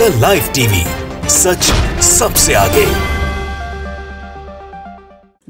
the live TV सच सबसे आगे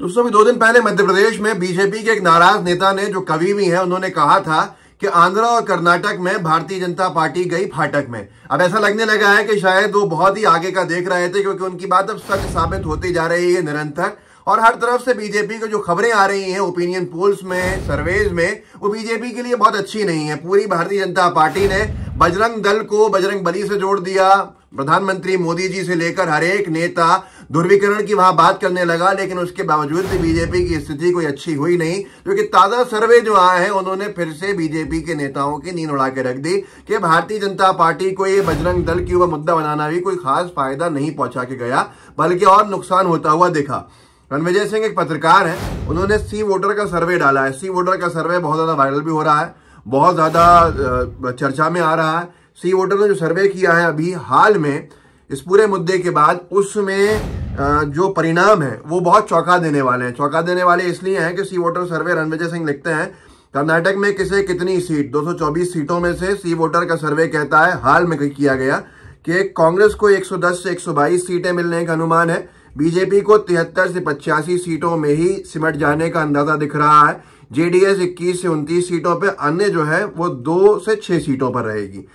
दोस्तों दो दिन पहले मध्य प्रदेश में बीजेपी के एक नाराज नेता ने जो कवि भी हैं उन्होंने कहा था कि आंध्र और कर्नाटक में भारतीय जनता पार्टी गई फाटक में अब ऐसा लगने लगा है कि शायद वो बहुत ही आगे का देख रहे थे क्योंकि उनकी बात अब सच साबित होती जा रही है निरंतर और हर तरफ से बीजेपी की जो खबरें आ रही हैं ओपिनियन पोल्स में सर्वेज में वो बीजेपी के लिए बहुत अच्छी नहीं है पूरी भारतीय जनता पार्टी ने बजरंग दल को बजरंग बली से जोड़ दिया प्रधानमंत्री मोदी जी से लेकर हर एक नेता ध्रुवीकरण की वहां बात करने लगा लेकिन उसके बावजूद भी बीजेपी की स्थिति कोई अच्छी हुई नहीं क्योंकि ताजा सर्वे जो आए हैं उन्होंने फिर से बीजेपी के नेताओं की नींद उड़ा के रख दी कि भारतीय जनता पार्टी को ये बजरंग दल की हुआ मुद्दा बनाना भी कोई खास फायदा नहीं पहुंचा के गया बल्कि और नुकसान होता हुआ देखा रणविजय सिंह एक पत्रकार हैं उन्होंने सी वोटर का सर्वे डाला है सी वोटर का सर्वे बहुत ज़्यादा वायरल भी हो रहा है बहुत ज़्यादा चर्चा में आ रहा है सी वोटर ने जो सर्वे किया है अभी हाल में इस पूरे मुद्दे के बाद उसमें जो परिणाम है वो बहुत चौंका देने वाले हैं चौंका देने वाले इसलिए हैं कि C voter survey Ranvijay Singh लिखते हैं कर्नाटक में किसे कितनी सीट 224 सीटों में से सी वोटर का सर्वे कहता है हाल में किया गया कि कांग्रेस को 110 से 122 सीटें मिलने का अनुमान है बीजेपी को तिहत्तर से पचासी सीटों में ही सिमट जाने का अंदाजा दिख रहा है जेडीएस 21 से उनतीस सीटों पर अन्य जो है वो दो से छह सीटों पर रहेगी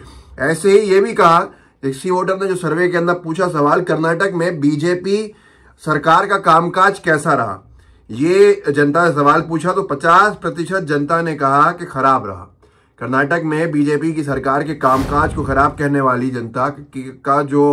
ऐसे ही ये भी कहा सी वोटर ने जो सर्वे के अंदर पूछा सवाल कर्नाटक में बीजेपी सरकार का कामकाज कैसा रहा ये जनता ने सवाल पूछा तो 50 प्रतिशत जनता ने कहा कि खराब रहा कर्नाटक में बीजेपी की सरकार के कामकाज को खराब कहने वाली जनता का जो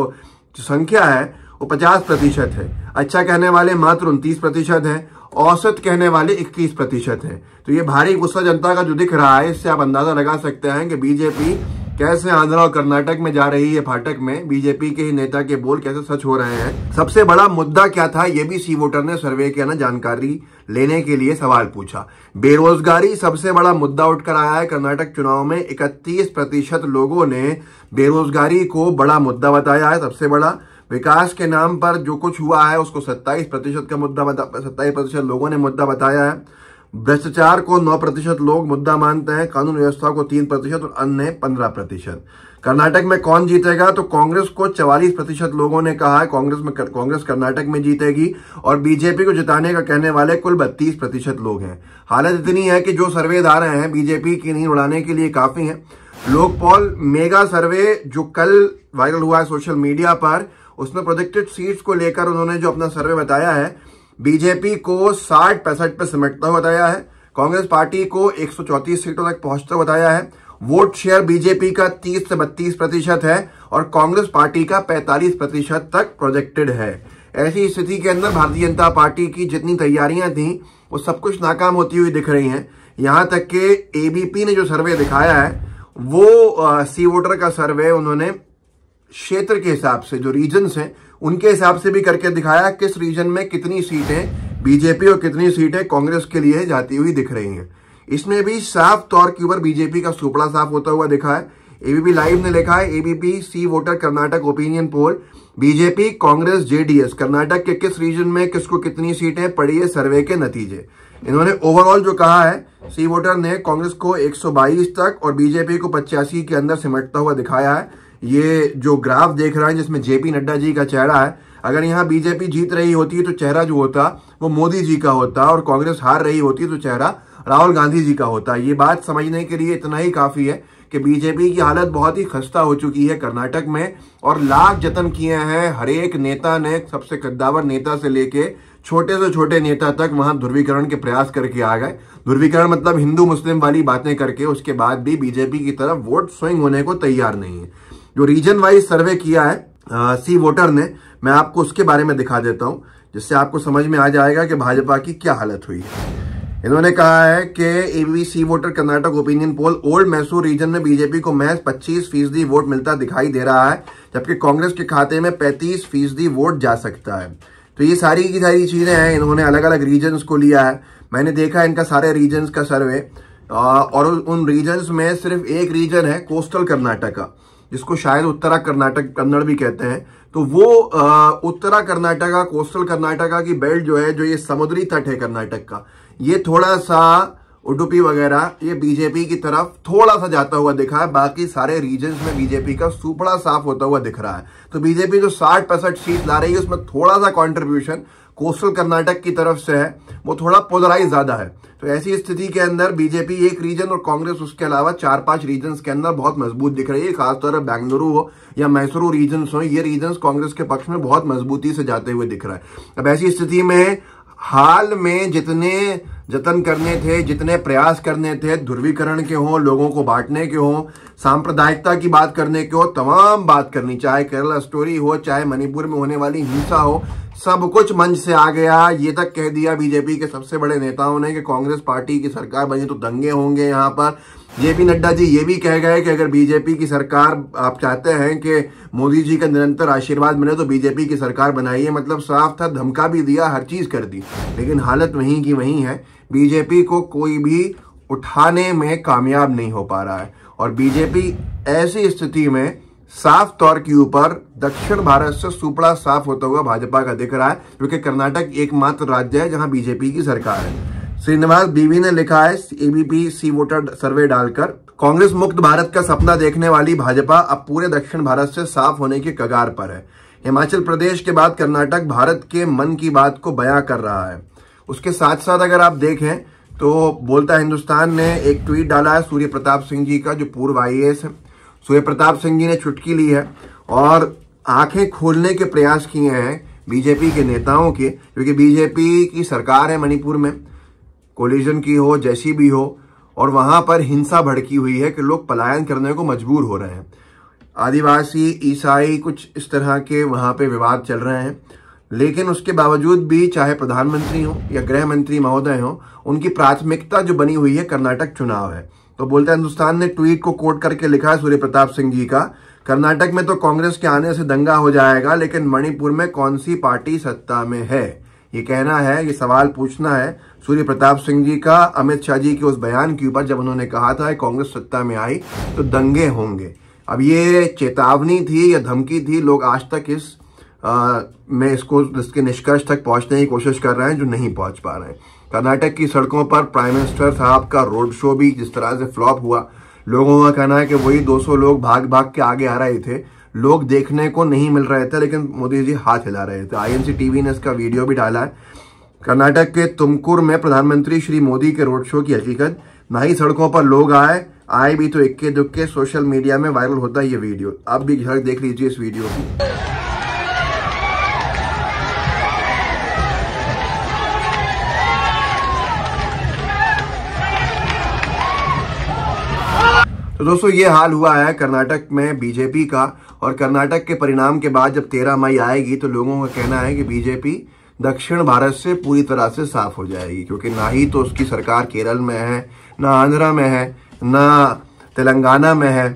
संख्या है वो पचास प्रतिशत है अच्छा कहने वाले मात्र उनतीस प्रतिशत है औसत कहने वाले 21 प्रतिशत है तो ये भारी गुस्सा जनता का जो दिख रहा है इससे आप अंदाजा लगा सकते हैं कि बीजेपी कैसे आंध्रा और कर्नाटक में जा रही है फाटक में बीजेपी के ही नेता के बोल कैसे सच हो रहे हैं सबसे बड़ा मुद्दा क्या था ये भी सी वोटर ने सर्वे के ना जानकारी लेने के लिए सवाल पूछा बेरोजगारी सबसे बड़ा मुद्दा उठकर आया है कर्नाटक चुनाव में 31 प्रतिशत लोगों ने बेरोजगारी को बड़ा मुद्दा बताया है सबसे बड़ा विकास के नाम पर जो कुछ हुआ है उसको 27 प्रतिशत का मुद्दा सत्ताईस प्रतिशत लोगों ने मुद्दा बताया है भ्रष्टाचार को 9 प्रतिशत लोग मुद्दा मानते हैं कानून व्यवस्था को 3 प्रतिशत और अन्य 15 प्रतिशत कर्नाटक में कौन जीतेगा तो कांग्रेस को 44 प्रतिशत लोगों ने कहा है कांग्रेस में कांग्रेस कर्नाटक में जीतेगी और बीजेपी को जिताने का कहने वाले कुल बत्तीस प्रतिशत लोग हैं हालत इतनी है कि जो सर्वे आ रहे हैं बीजेपी की नींद उड़ाने के लिए काफी है लोकपाल मेगा सर्वे जो कल वायरल हुआ है सोशल मीडिया पर उसमें प्रोजेक्टेड सीट्स को लेकर उन्होंने जो अपना सर्वे बताया है बीजेपी को साठ पैंसठ पर सिमटता हुआ बताया है कांग्रेस पार्टी को एक सीटों तक पहुंचता हुआ बताया है वोट शेयर बीजेपी का 30 से 32 प्रतिशत है और कांग्रेस पार्टी का 45 प्रतिशत तक प्रोजेक्टेड है ऐसी स्थिति के अंदर भारतीय जनता पार्टी की जितनी तैयारियां थी वो सब कुछ नाकाम होती हुई दिख रही हैं यहां तक कि एबीपी ने जो सर्वे दिखाया है वो आ, सी वोटर का सर्वे उन्होंने क्षेत्र के हिसाब से जो रीजन्स हैं उनके हिसाब से भी करके दिखाया किस रीजन में कितनी सीटें बीजेपी और कितनी सीटें कांग्रेस के लिए जाती हुई दिख रही हैं इसमें भी साफ तौर के ऊपर बीजेपी का सुपड़ा साफ होता हुआ दिखा है एबीपी लाइव ने लिखा है ABP C voter Karnataka opinion poll BJP Congress JDS Karnataka के किस रीजन में किसको कितनी सीटें पड़ी है सर्वे के नतीजे इन्होंने ओवरऑल जो कहा है सी वोटर ने कांग्रेस को 122 तक और बीजेपी को पचासी के अंदर सिमटता हुआ दिखाया है ये जो ग्राफ देख रहा है जिसमें जेपी नड्डा जी का चेहरा है अगर यहाँ बीजेपी जीत रही होती है तो चेहरा जो होता वो मोदी जी का होता और कांग्रेस हार रही होती है तो चेहरा राहुल गांधी जी का होता ये बात समझने के लिए इतना ही काफ़ी है कि बीजेपी की हालत बहुत ही खस्ता हो चुकी है कर्नाटक में और लाख जतन किए हैं हर एक नेता ने सबसे कद्दावर नेता से लेके छोटे से छोटे नेता तक वहां ध्रुवीकरण के प्रयास करके आ गए ध्रुवीकरण मतलब हिंदू मुस्लिम वाली बातें करके उसके बाद भी बीजेपी की तरफ वोट स्विंग होने को तैयार नहीं है जो रीजन वाइज सर्वे किया है आ, सी वोटर ने मैं आपको उसके बारे में दिखा देता हूं जिससे आपको समझ में आ जाएगा कि भाजपा की क्या हालत हुई इन्होंने कहा है कि ABP C voter Karnataka opinion poll old Mysore region में बीजेपी को महज 25 फीसदी वोट मिलता दिखाई दे रहा है जबकि कांग्रेस के खाते में 35 फीसदी वोट जा सकता है तो ये सारी की सारी चीज़ें हैं इन्होंने अलग अलग रीजन्स को लिया है मैंने देखा इनका सारे रीजन्स का सर्वे और उन रीजन्स में सिर्फ एक रीजन है कोस्टल कर्नाटका जिसको शायद उत्तरा कर्नाटक कन्नड़ भी कहते हैं तो वो उत्तरा उत्तरा का कोस्टल कर्नाटका की बेल्ट जो है जो ये समुद्री तट है कर्नाटक का ये थोड़ा सा उडुपी वगैरह ये बीजेपी की तरफ थोड़ा सा जाता हुआ दिखा है बाकी सारे रीजन में बीजेपी का सुपड़ा साफ होता हुआ दिख रहा है तो बीजेपी जो साठ पैंसठ सीट ला रही है उसमें थोड़ा सा कॉन्ट्रीब्यूशन कोस्टल कर्नाटक की तरफ से है वो थोड़ा पोलराइज ज्यादा है तो ऐसी स्थिति के अंदर बीजेपी एक रीजन और कांग्रेस उसके अलावा चार पांच रीजन के अंदर बहुत मजबूत दिख रही है खासतौर पर बेंगलुरु हो या मैसूरू रीजन हो ये रीजन कांग्रेस के पक्ष में बहुत मजबूती से जाते हुए दिख रहा है अब ऐसी स्थिति में हाल में जितने जतन करने थे जितने प्रयास करने थे ध्रुवीकरण के हों लोगों को बांटने के हों सांप्रदायिकता की बात करने के हो तमाम बात करनी चाहे केरला स्टोरी हो चाहे मणिपुर में होने वाली हिंसा हो सब कुछ मंच से आ गया ये तक कह दिया बीजेपी के सबसे बड़े नेताओं ने कि कांग्रेस पार्टी की सरकार बनी तो दंगे होंगे यहाँ पर ये भी नड्डा जी ये भी कह गए कि अगर बीजेपी की सरकार आप चाहते हैं कि मोदी जी का निरंतर आशीर्वाद मिले तो बीजेपी की सरकार बनाइए मतलब साफ था धमका भी दिया हर चीज़ कर दी लेकिन हालत वहीं की वहीं है बीजेपी को कोई भी उठाने में कामयाब नहीं हो पा रहा है और बीजेपी ऐसी स्थिति में साफ तौर के ऊपर दक्षिण भारत से सुपड़ा साफ होता हुआ भाजपा का दिख रहा है क्योंकि कर्नाटक एकमात्र राज्य है जहां बीजेपी की सरकार है श्रीनिवास बीवी ने लिखा है एबीपी सी वोटर सर्वे डालकर कांग्रेस मुक्त भारत का सपना देखने वाली भाजपा अब पूरे दक्षिण भारत से साफ होने के कगार पर है हिमाचल प्रदेश के बाद कर्नाटक भारत के मन की बात को बया कर रहा है उसके साथ साथ अगर आप देखें तो बोलता हिंदुस्तान ने एक ट्वीट डाला है सूर्य प्रताप सिंह जी का जो पूर्व आई है सूर्य प्रताप सिंह जी ने चुटकी ली है और आंखें खोलने के प्रयास किए हैं बीजेपी के नेताओं के क्योंकि बीजेपी की सरकार है मणिपुर में कोलिजन की हो जैसी भी हो और वहां पर हिंसा भड़की हुई है कि लोग पलायन करने को मजबूर हो रहे हैं आदिवासी ईसाई कुछ इस तरह के वहां पे विवाद चल रहे हैं लेकिन उसके बावजूद भी चाहे प्रधानमंत्री हो या गृह मंत्री महोदय हो उनकी प्राथमिकता जो बनी हुई है कर्नाटक चुनाव है तो बोलता है हिंदुस्तान ने ट्वीट को कोट करके लिखा है सूर्य प्रताप सिंह जी का कर्नाटक में तो कांग्रेस के आने से दंगा हो जाएगा लेकिन मणिपुर में कौन सी पार्टी सत्ता में है ये कहना है ये सवाल पूछना है सूर्य प्रताप सिंह जी का अमित शाह जी के उस बयान के ऊपर जब उन्होंने कहा था कांग्रेस सत्ता में आई तो दंगे होंगे अब ये चेतावनी थी या धमकी थी लोग आज तक इस आ, में इसको इसके निष्कर्ष तक पहुंचने की कोशिश कर रहे हैं जो नहीं पहुंच पा रहे हैं कर्नाटक की सड़कों पर प्राइम मिनिस्टर साहब का रोड शो भी जिस तरह से फ्लॉप हुआ लोगों का कहना है कि वही 200 लोग भाग भाग के आगे आ रहे थे लोग देखने को नहीं मिल रहे थे लेकिन मोदी जी हाथ हिला रहे थे आईएनसी टीवी ने इसका वीडियो भी डाला है कर्नाटक के तुमकुर में प्रधानमंत्री श्री मोदी के रोड शो की हकीकत ना ही सड़कों पर लोग आए आए भी तो इक्के दुक्के सोशल मीडिया में वायरल होता है ये वीडियो आप भी झलक देख लीजिए इस वीडियो की तो दोस्तों ये हाल हुआ है कर्नाटक में बीजेपी का और कर्नाटक के परिणाम के बाद जब तेरह मई आएगी तो लोगों का कहना है कि बीजेपी दक्षिण भारत से पूरी तरह से साफ हो जाएगी क्योंकि ना ही तो उसकी सरकार केरल में है ना आंध्रा में है ना तेलंगाना में है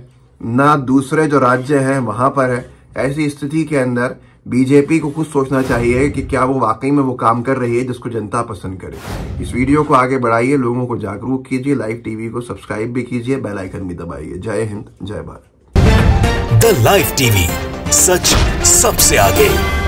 ना दूसरे जो राज्य हैं वहाँ पर है ऐसी स्थिति के अंदर बीजेपी को खुद सोचना चाहिए कि क्या वो वाकई में वो काम कर रही है जिसको जनता पसंद करे इस वीडियो को आगे बढ़ाइए लोगों को जागरूक कीजिए लाइव टीवी को सब्सक्राइब भी कीजिए बेल आइकन भी दबाइए जय हिंद जय भारत द लाइव टीवी सच सबसे आगे